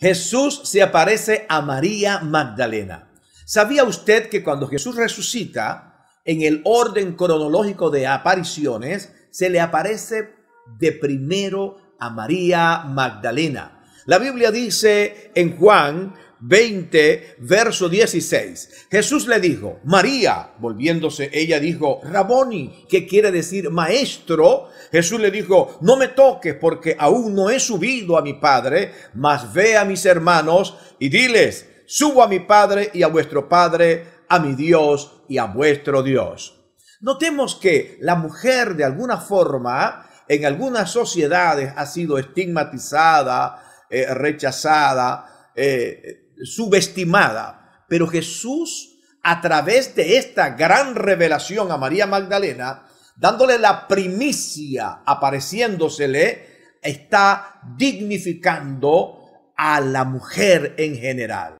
Jesús se aparece a María Magdalena. ¿Sabía usted que cuando Jesús resucita, en el orden cronológico de apariciones, se le aparece de primero a María Magdalena? La Biblia dice en Juan 20, verso 16. Jesús le dijo, María, volviéndose ella dijo, Raboni, que quiere decir maestro. Jesús le dijo, no me toques porque aún no he subido a mi Padre, mas ve a mis hermanos y diles, subo a mi Padre y a vuestro Padre, a mi Dios y a vuestro Dios. Notemos que la mujer de alguna forma en algunas sociedades ha sido estigmatizada, eh, rechazada, eh, subestimada, pero Jesús a través de esta gran revelación a María Magdalena, dándole la primicia, apareciéndosele, está dignificando a la mujer en general.